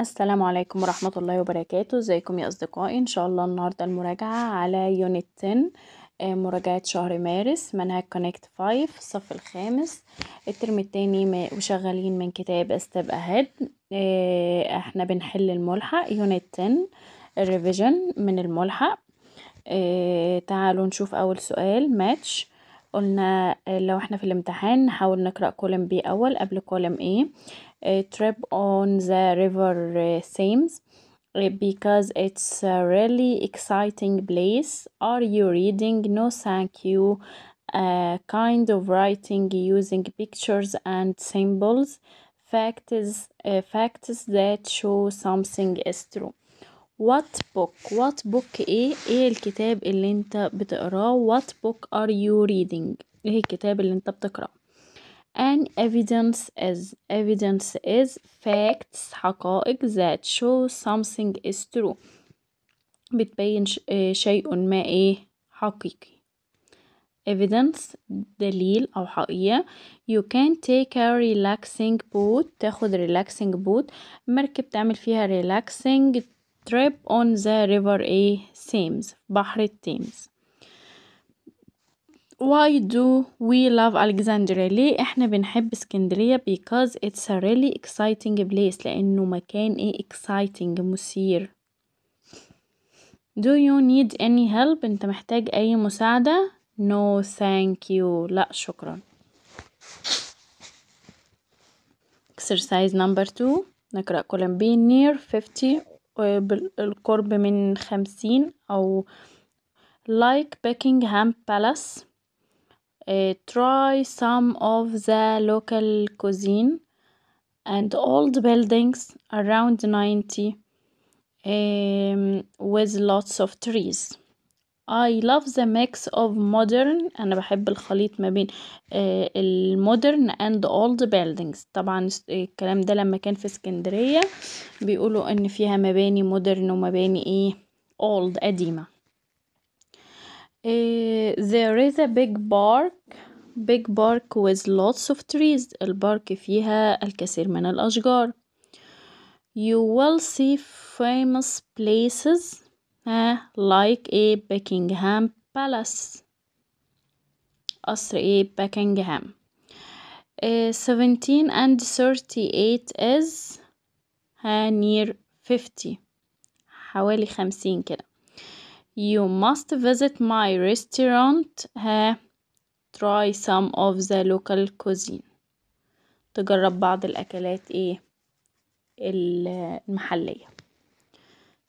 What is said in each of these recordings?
السلام عليكم ورحمة الله وبركاته ازيكم يا أصدقائي إن شاء الله النهاردة المراجعة على يونت 10 آه، مراجعة شهر مارس منهج كونكت 5 الصف الخامس الترم الثاني وشغالين من كتاب استب أهد احنا بنحل الملحق يونت 10 الريفيجن من الملحق آه، تعالوا نشوف أول سؤال ماتش قلنا آه، لو احنا في الامتحان نحاول نقرأ كولم بي أول قبل كولم ايه a trip on the River uh, Thames uh, because it's a really exciting place. Are you reading? No, thank you. A kind of writing using pictures and symbols. Fact uh, facts that show something is true. What book? What book ايه؟ ايه الكتاب اللي انت بتقراه؟ What book are you reading؟ ايه الكتاب اللي انت بتقراه؟ and evidence is evidence is facts حقائق that show something is true بتبين شيء ما ايه حقيقي evidence دليل أو حقيقة you can take a relaxing boat تاخد relaxing boat مركب تعمل فيها relaxing trip on the river a Thames بحر التيمز why do we love Alexandria ليه احنا بنحب اسكندرية because it's a really exciting place لانه مكان ايه exciting مثير do you need any help انت محتاج اي مساعدة no thank you لا شكرا exercise number two نقرأ column B near 50 بالقرب من خمسين أو like Buckingham Palace Eh, try some of the local cuisine and old buildings around 90 um, with lots of trees. I love the mix of modern أنا بحب الخليط ما بين eh, المودرن and old buildings طبعا eh, الكلام ده لما كان في اسكندرية بيقولوا إن فيها مباني مودرن ومباني ايه old قديمة Eh, there is a big park big park with lots of trees البارك فيها الكثير من الأشجار you will see famous places uh, like a Buckingham Palace قصر ايه Buckingham uh, 17 and 38 is uh, near 50 حوالي 50 كده you must visit my restaurant. Uh, try some of the local cuisine. تجرب بعض الأكلات إيه المحلية.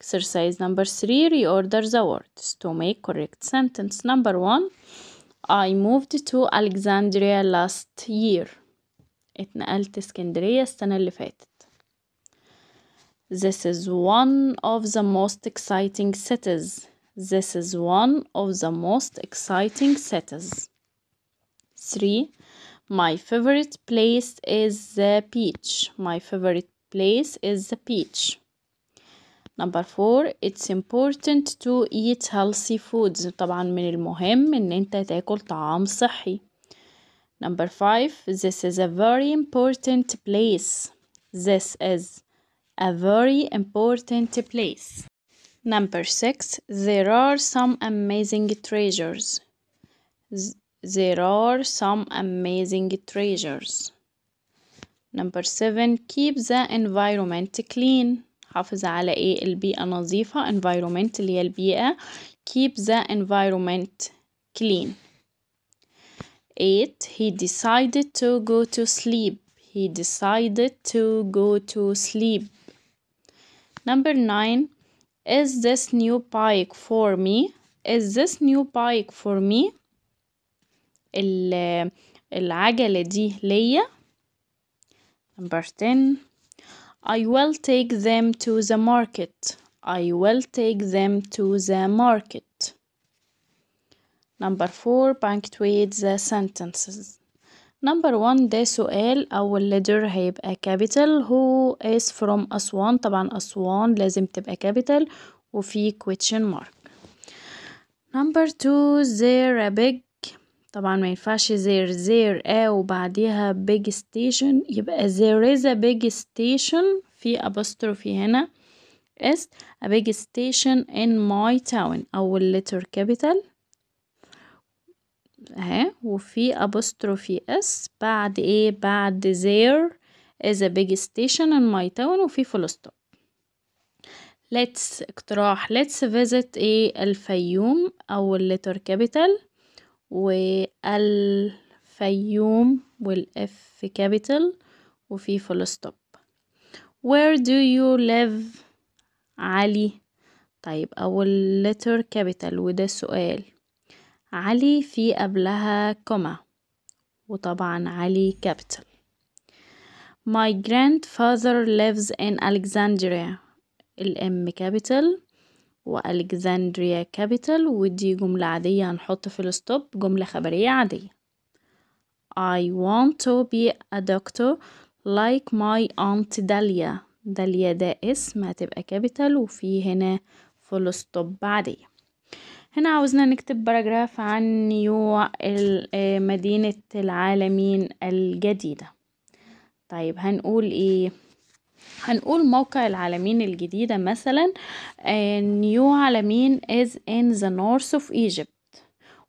Exercise number three. Reorder the words to make correct sentence. Number one. I moved to Alexandria last year. اتنقلت اسكندرية السنة اللي فاتت. This is one of the most exciting cities this is one of the most exciting cities. 3. My favorite place is the beach. My favorite place is the beach. Number 4 It's important to eat healthy foods طبعا من المهم ان انت تاكل طعام صحي Number 5 This is a very important place This is a very important place Number six, there are some amazing treasures. There are some amazing treasures. Number seven, keep the environment clean. حافظ على ايه البيئة نظيفة environment اللي هي البيئة keep the environment clean. Eight, he decided to go to sleep. He decided to go to sleep. Number nine, is this new bike for me is this new bike for me العجلة دي ليا number 10 I will take them to the market I will take them to the market number 4 punctuate the uh, sentences نمبر وان ده سؤال او الليدر هيبقى كابيتال هو از فروم اسوان طبعا اسوان لازم تبقى كابيتال وفي كويتشن مارك نمبر تو زير ا بيج طبعا ما ينفعش زير زير ا وبعديها بيج ستيشن يبقى زير از ا بيج ستيشن في ابوستروفي هنا از ا بيج ستيشن ان ماي تاون او الليتر كابيتال اهي وفي ابوستروفي اس بعد ايه بعد زير از ا بيج ستيشن ان ماي تاون وفي فول ستوب ليتس اقتراح ليتس فيزيت ايه الفيوم او الليتر كابيتال والفيوم والاف كابيتال وفي فول ستوب وير دو يو ليف علي طيب اول letter كابيتال وده سؤال علي في قبلها كما وطبعا علي كابيتال My grandfather lives in Alexandria الام كابيتال والكساندريا كابيتال ودي جملة عادية هنحط في الستوب جملة خبرية عادية I want to be a doctor like my aunt داليا داليا ده اسم هتبقى كابيتال وفي هنا فول ستوب عادية هنا عاوزنا نكتب باراجراف عن نيو آه، مدينة العالمين الجديدة طيب هنقول ايه هنقول موقع العالمين الجديدة مثلا نيو آه، عالمين is in the north of Egypt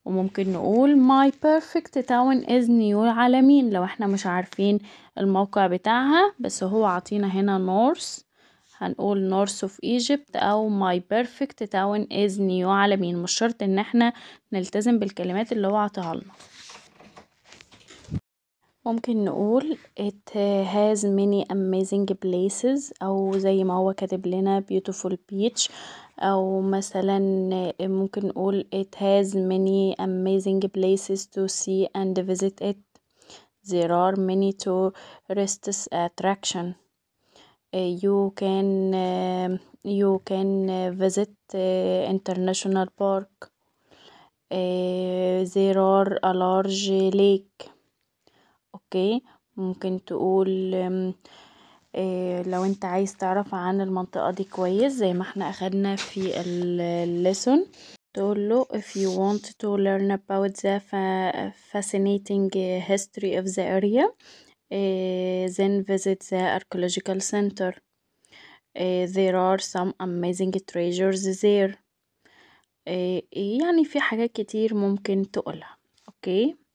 وممكن نقول my perfect town is نيو عالمين لو احنا مش عارفين الموقع بتاعها بس هو عطينا هنا north هنقول نورث اوف ايجيبت او ماي بيرفكت تاون از نيو عالمين مش شرط ان احنا نلتزم بالكلمات اللي هو عطاها لنا ممكن نقول it has many amazing places او زي ما هو كاتب لنا beautiful beach او مثلا ممكن نقول it has many amazing places to see and visit it there are many tourist attractions you can you can visit international park there are a large lake اوكي ممكن تقول لو انت عايز تعرف عن المنطقة دي كويس زي ما احنا اخدنا في الليسون تقوله if you want to learn about the fascinating history of the area then visit the archaeological center. there are some amazing treasures there. يعني في حاجات كتير ممكن تقولها اوكي